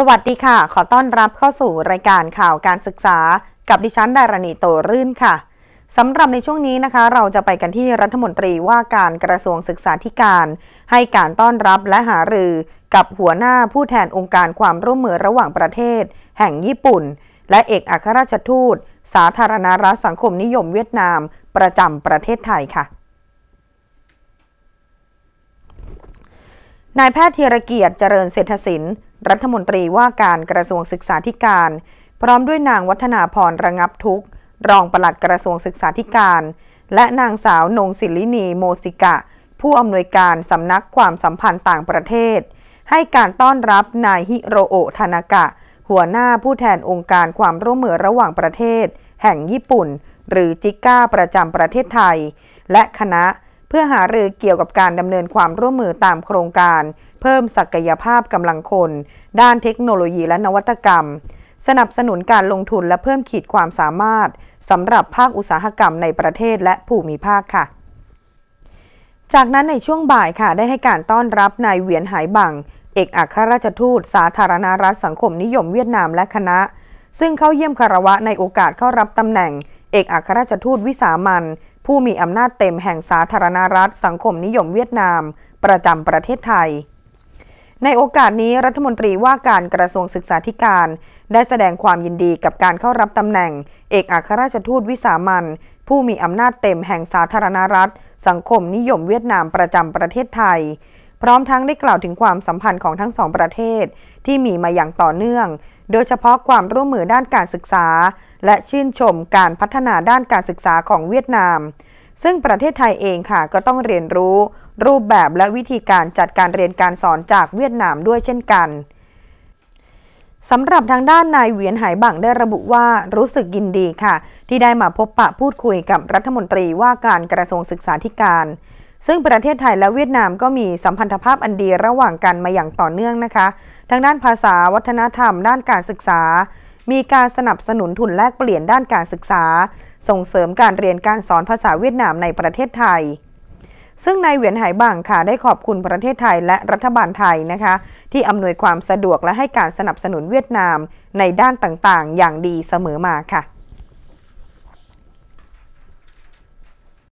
สวัสดีค่ะ ขอต้อนรับเข้าสู่รายการข่าวการศึกษากับดิฉันดารณีโตรื่นค่ะ สำหรับในช่วงนี้นะคะเราจะไปกันที่รัฐมนตรีว่าการกระทรวงศึกษาธิการ ให้การต้อนรับและหารือกับหัวหน้าผู้แทนองค์การความร่วมมือระหว่างประเทศ แห่งญี่ปุ่นและเอกอัครราชทูต สาธารณรัฐสังคมนิยมเวียดนาม ประจำประเทศไทยค่ะ นายแพทย์ธีรเกียรติเจริญเศรษฐศิลป์รัฐมนตรีว่าการกระทรวงศึกษาธิการ พร้อมด้วยนางวัฒนาพรระงับทุกรองปลัดกระทรวงศึกษาธิการ และนางสาวนงศิลินีโมสิกะ ผู้อำนวยการสำนักความสัมพันธ์ต่างประเทศ ให้การต้อนรับนายฮิโรโอทานากะ หัวหน้าผู้แทนองค์การความร่วมมือระหว่างประเทศ แห่งญี่ปุ่น หรือจิก้าประจำประเทศไทย และคณะเพื่อหารือเกี่ยวกับการดำเนินความร่วมมือตามโครงการ เพิ่มศักยภาพกำลังคน ด้านเทคโนโลยีและนวัตกรรม สนับสนุนการลงทุนและเพิ่มขีดความสามารถสำหรับภาคอุตสาหกรรมในประเทศและภูมิภาคค่ะ จากนั้นในช่วงบ่ายค่ะได้ให้การต้อนรับนายเวียนหายบังเอกอัครราชทูต สาธารณรัฐสังคมนิยมเวียดนามและคณะ ซึ่งเข้าเยี่ยมคารวะในโอกาสเข้ารับตำแหน่ง เอกอัครราชทูตวิสามันผู้มีอำนาจเต็มแห่งสาธารณรัฐ สังคมนิยมเวียดนามประจำประเทศไทย ในโอกาสนี้รัฐมนตรีว่าการกระทรวงศึกษาธิการ ได้แสดงความยินดีกับการเข้ารับตำแหน่งเอกอัครราชทูตวิสามันผู้มีอำนาจเต็มแห่งสาธารณรัฐ สังคมนิยมเวียดนาม ประจำประเทศไทยพร้อมทั้งได้กล่าวถึงความสัมพันธ์ของทั้งสอง ประเทศที่มีมาอย่างต่อเนื่อง โดยเฉพาะความร่วมมือด้านการศึกษา และชื่นชมการพัฒนาด้านการศึกษาของเวียดนาม ซึ่งประเทศไทยเองค่ะก็ต้องเรียนรู้ รูปแบบและวิธีการจัดการเรียนการสอนจากเวียดนามด้วยเช่นกันสำหรับทางด้านนายเวียนหายบังได้ระบุว่ารู้สึกยินดีค่ะ ที่ได้มาพบปะพูดคุยกับรัฐมนตรีว่าการกระทรวงศึกษาธิการซึ่งประเทศไทยและเวียดนามก็มีสัมพันธภาพอันดีระหว่างกันมาอย่างต่อเนื่องนะคะทางด้านภาษาวัฒนธรรมด้านการศึกษา มีการสนับสนุนทุนแลกเปลี่ยนด้านการศึกษา ส่งเสริมการเรียนการสอนภาษาเวียดนามในประเทศไทย ซึ่งนายเหวียนหายบังค่ะได้ขอบคุณประเทศไทยและรัฐบาลไทยนะคะ ที่อำนวยความสะดวกและให้การสนับสนุนเวียดนามในด้านต่างๆ อย่างดีเสมอมาค่ะ